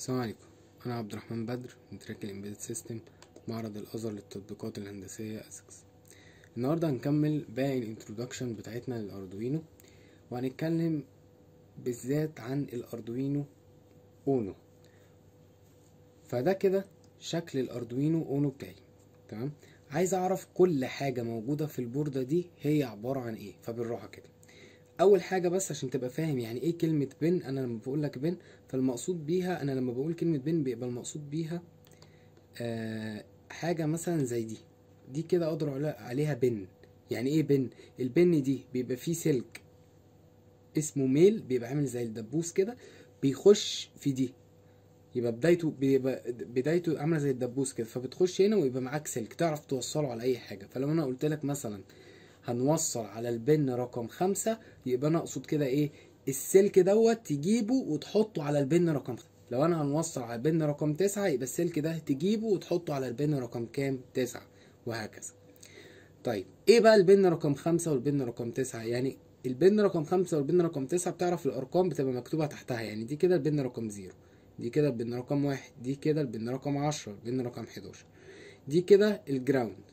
السلام عليكم انا عبد الرحمن بدر من تراك الامبيدد سيستم معرض الازهر للتطبيقات الهندسيه اسكس النهارده هنكمل باقي الانترودكشن بتاعتنا للاردوينو وهنتكلم بالذات عن الاردوينو اونو فده كده شكل الاردوينو اونو بتاعي تمام عايز اعرف كل حاجه موجوده في البورده دي هي عباره عن ايه فبالراحه كده اول حاجه بس عشان تبقى فاهم يعني ايه كلمه بن انا لما بقول لك بن فالمقصود بيها انا لما بقول كلمه بن بيبقى المقصود بيها آه حاجه مثلا زي دي دي كده اقدر عليها بن يعني ايه بن البن دي بيبقى فيه سلك اسمه ميل بيبقى عامل زي الدبوس كده بيخش في دي يبقى بدايته بيبقى بدايته عامله زي الدبوس كده فبتخش هنا ويبقى معاك سلك تعرف توصله على اي حاجه فلو انا قلت لك مثلا آه هنوصل على البن رقم خمسة يبقى انا اقصد كده ايه السلك دوت تجيبه وتحطه على البن رقم خمسة لو انا هنوصل على البن رقم تسعة يبقى السلك ده تجيبه وتحطه على البن رقم كام تسعة وهكذا طيب ايه بقى البن رقم خمسة والبن رقم تسعة يعني البن رقم خمسة والبن رقم تسعة بتعرف الارقام بتبقى مكتوبة تحتها يعني دي كده البن رقم زيرو دي كده البن رقم واحد دي كده البن رقم عشرة البن رقم حداشر دي كده الجراوند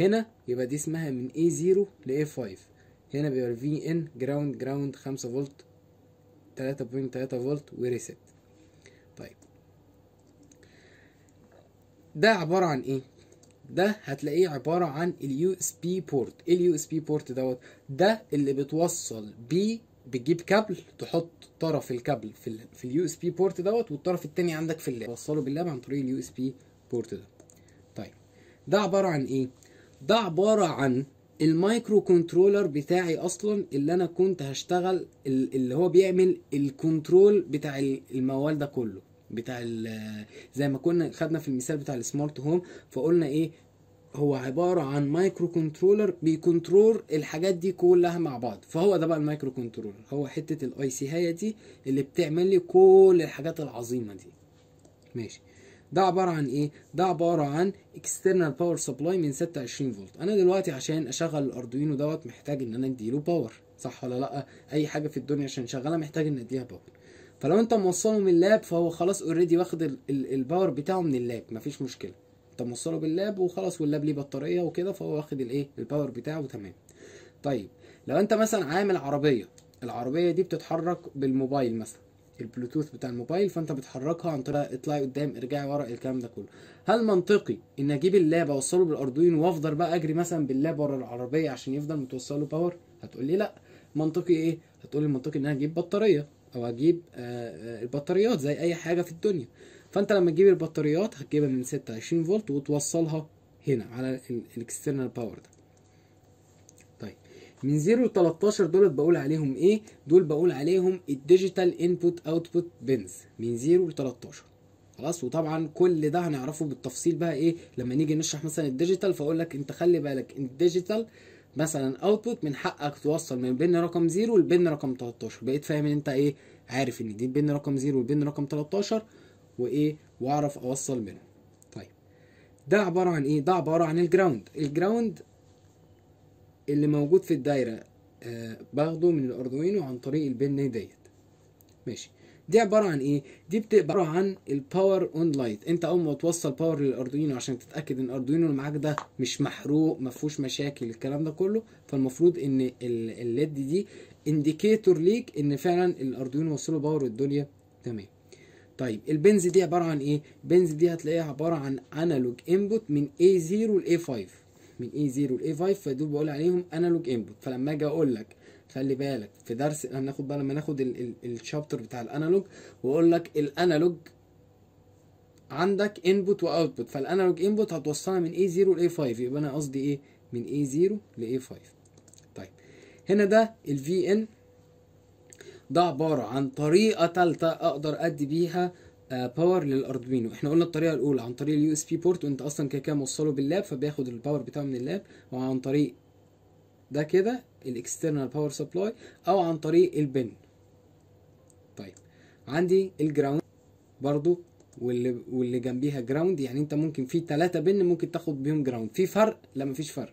هنا يبقى دي اسمها من A0 ل A5 هنا بيبقى في ان جراوند جراوند 5 فولت 3.3 فولت وريست طيب ده عبارة عن ايه ده هتلاقيه عبارة عن اليو اس بي بورت اليو اس بي بورت دوت ده اللي بتوصل بيه بتجيب كابل تحط طرف الكابل في ال في اليو اس بي بورت دوت والطرف التاني عندك في اللاب توصله باللاب عن طريق اليو اس بي بورت ده طيب ده عبارة عن ايه ده عبارة عن المايكرو كنترولر بتاعي اصلا اللي انا كنت هشتغل اللي هو بيعمل الكنترول بتاع الموال ده كله بتاع زي ما كنا خدنا في المثال بتاع السمارت هوم فقلنا ايه هو عبارة عن مايكرو كنترولر بيكنترول الحاجات دي كلها مع بعض فهو ده بقى المايكرو كنترولر هو حتة الاي سي هي دي اللي بتعمل لي كل الحاجات العظيمة دي ماشي ده عباره عن ايه ده عباره عن اكسترنال باور سبلاي من 26 فولت انا دلوقتي عشان اشغل الاردوينو دوت محتاج ان انا اديله باور صح ولا لا اي حاجه في الدنيا عشان شغاله محتاج ان اديها باور فلو انت موصله من اللاب فهو خلاص اوريدي واخد الباور بتاعه من اللاب مفيش مشكله انت موصله باللاب وخلاص واللاب ليه بطاريه وكده فهو واخد الايه الباور بتاعه تمام طيب لو انت مثلا عامل عربيه العربيه دي بتتحرك بالموبايل مثلا البلوتوث بتاع الموبايل فانت بتحركها عن طريق اطلعي قدام ارجعي ورا الكلام ده كله هل منطقي ان اجيب اللاب اوصله بالاردوين وافضل بقى اجري مثلا باللاب ورا العربيه عشان يفضل متوصل له باور هتقول لي لا منطقي ايه هتقول لي منطقي ان انا اجيب بطاريه او اجيب آه، آه، البطاريات زي اي حاجه في الدنيا فانت لما تجيب البطاريات هتجيبها من 26 فولت وتوصلها هنا على الاكسترنال باور ده من 0 ل 13 دولت بقول عليهم ايه دول بقول عليهم الديجيتال انبوت اوتبوت بنز من 0 ل 13 خلاص وطبعا كل ده هنعرفه بالتفصيل بقى ايه لما نيجي نشرح مثلا الديجيتال فاقول لك انت خلي بالك الديجيتال مثلا اوتبوت من حقك توصل من بين رقم 0 لبين رقم 13 بقيت فاهم ان انت ايه عارف ان دي بين رقم 0 وبين رقم 13 وايه واعرف اوصل منهم طيب ده عباره عن ايه ده عباره عن الجراوند الجراوند اللي موجود في الدايرة آه باخده من الأردوينو عن طريق البن ديت ماشي دي عبارة عن ايه؟ دي بتبقى عبارة عن الباور اون لايت، انت اول ما توصل باور للاردوينو عشان تتأكد ان الاردوينو اللي معاك ده مش محروق، ما فيهوش مشاكل الكلام ده كله، فالمفروض ان الليد دي انديكيتور ليك ان فعلا الاردوينو وصله باور الدنيا تمام. طيب البنز دي عبارة عن ايه؟ البنز دي هتلاقيها عبارة عن انالوج انبوت من A0 ل A5 من A0 ل A5 فدول بقول عليهم انالوج انبوت فلما اجي اقول لك خلي بالك في درس هناخد بقى لما ناخد الشابتر بتاع الانالوج واقول لك الانالوج عندك انبوت واوتبوت فالانالوج انبوت هتوصلها من A0 ل A5 يبقى انا قصدي ايه من A0 ل A5 طيب هنا ده الفي VN ده عبارة عن طريقة ثالثه أقدر أدي بيها باور آه، للاردوينو احنا قلنا الطريقه الاولى عن طريق اليو اس بي بورت وانت اصلا كده كده موصله باللاب فبياخد الباور بتاعه من اللاب وعن طريق ده كده الاكسترنال باور سبلاي او عن طريق البن طيب عندي الجراوند برضو واللي واللي جنبيها جراوند يعني انت ممكن في ثلاثة بن ممكن تاخد بيهم جراوند في فرق لا مفيش فرق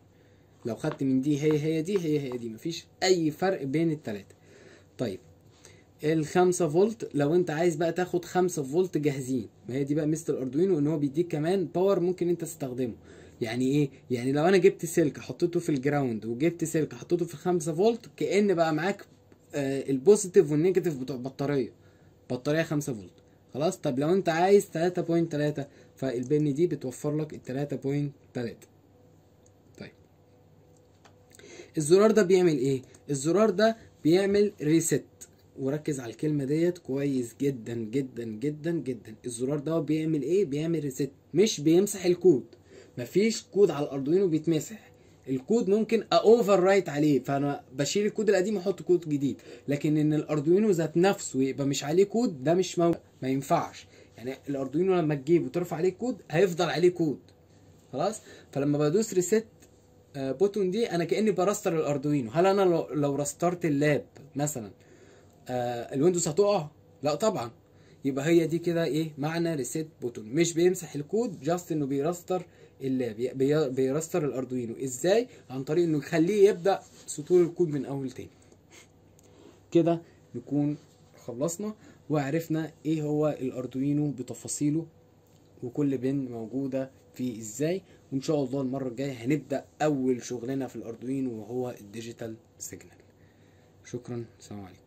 لو خدت من دي هي هي دي هي هي دي مفيش اي فرق بين الثلاثة طيب ال 5 فولت لو انت عايز بقى تاخد 5 فولت جاهزين ما هي دي بقى مستر اردوينو ان هو بيديك كمان باور ممكن انت تستخدمه يعني ايه يعني لو انا جبت سلك حطيته في الجراوند وجبت سلك حطيته في 5 فولت كان بقى معاك آه، البوزيتيف والنيجاتيف بتوع البطاريه بطاريه 5 فولت خلاص طب لو انت عايز 3.3 فالبن دي بتوفر لك ال 3.3 طيب الزرار ده بيعمل ايه الزرار ده بيعمل ريست وركز على الكلمه ديت كويس جدا جدا جدا جدا الزرار ده بيعمل ايه بيعمل ريست مش بيمسح الكود مفيش كود على الاردوينو بيتمسح الكود ممكن اوفر رايت عليه فانا بشيل الكود القديم واحط كود جديد لكن ان الاردوينو ذات نفسه يبقى مش عليه كود ده مش موجود ما ينفعش يعني الاردوينو لما تجيب وترفع عليه كود هيفضل عليه كود خلاص فلما بدوس ريست بوتون آه، دي انا كاني برستر الاردوينو هل انا لو رسترت اللاب مثلا آه، الويندوز هتقع لا طبعا يبقى هي دي كده ايه معنى ريسيت بوتون مش بيمسح الكود جاست انه بيراستر اللاب بيراستر الاردوينو ازاي عن طريق انه يخليه يبدا سطور الكود من اول تاني كده نكون خلصنا وعرفنا ايه هو الاردوينو بتفاصيله وكل بن موجوده فيه ازاي وان شاء الله المره الجايه هنبدا اول شغلنا في الاردوينو وهو الديجيتال سيجنال شكرا سلام عليكم